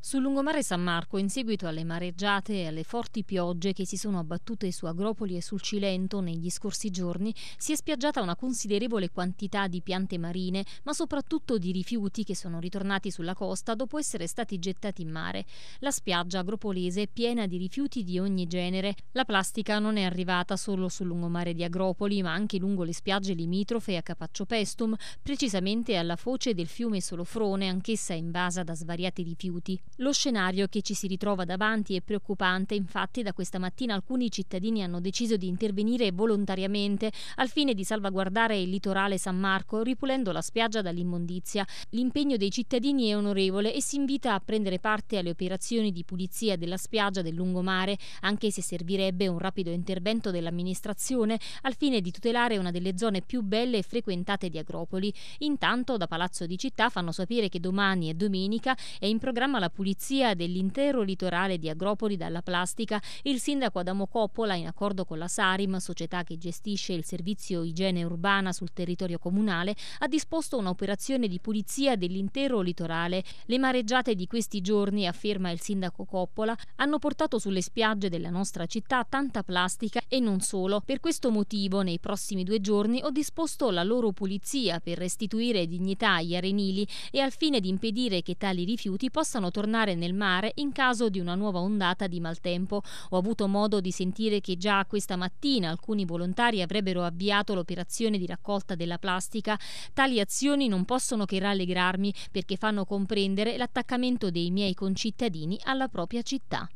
Sul lungomare San Marco, in seguito alle mareggiate e alle forti piogge che si sono abbattute su Agropoli e sul Cilento negli scorsi giorni, si è spiaggiata una considerevole quantità di piante marine, ma soprattutto di rifiuti che sono ritornati sulla costa dopo essere stati gettati in mare. La spiaggia agropolese è piena di rifiuti di ogni genere. La plastica non è arrivata solo sul lungomare di Agropoli, ma anche lungo le spiagge limitrofe a Capaccio Pestum, precisamente alla foce del fiume Solofrone, anch'essa invasa da svariati rifiuti. Lo scenario che ci si ritrova davanti è preoccupante, infatti da questa mattina alcuni cittadini hanno deciso di intervenire volontariamente al fine di salvaguardare il litorale San Marco, ripulendo la spiaggia dall'immondizia. L'impegno dei cittadini è onorevole e si invita a prendere parte alle operazioni di pulizia della spiaggia del lungomare, anche se servirebbe un rapido intervento dell'amministrazione al fine di tutelare una delle zone più belle e frequentate di Agropoli. Intanto da Palazzo di Città fanno sapere che domani e domenica è in programma la pulizia pulizia dell'intero litorale di Agropoli dalla plastica, il sindaco Adamo Coppola, in accordo con la Sarim, società che gestisce il servizio igiene urbana sul territorio comunale, ha disposto un'operazione di pulizia dell'intero litorale. Le mareggiate di questi giorni, afferma il sindaco Coppola, hanno portato sulle spiagge della nostra città tanta plastica e non solo. Per questo motivo, nei prossimi due giorni ho disposto la loro pulizia per restituire dignità agli arenili e al fine di impedire che tali rifiuti possano tornare tornare nel mare in caso di una nuova ondata di maltempo. Ho avuto modo di sentire che già questa mattina alcuni volontari avrebbero avviato l'operazione di raccolta della plastica. Tali azioni non possono che rallegrarmi perché fanno comprendere l'attaccamento dei miei concittadini alla propria città.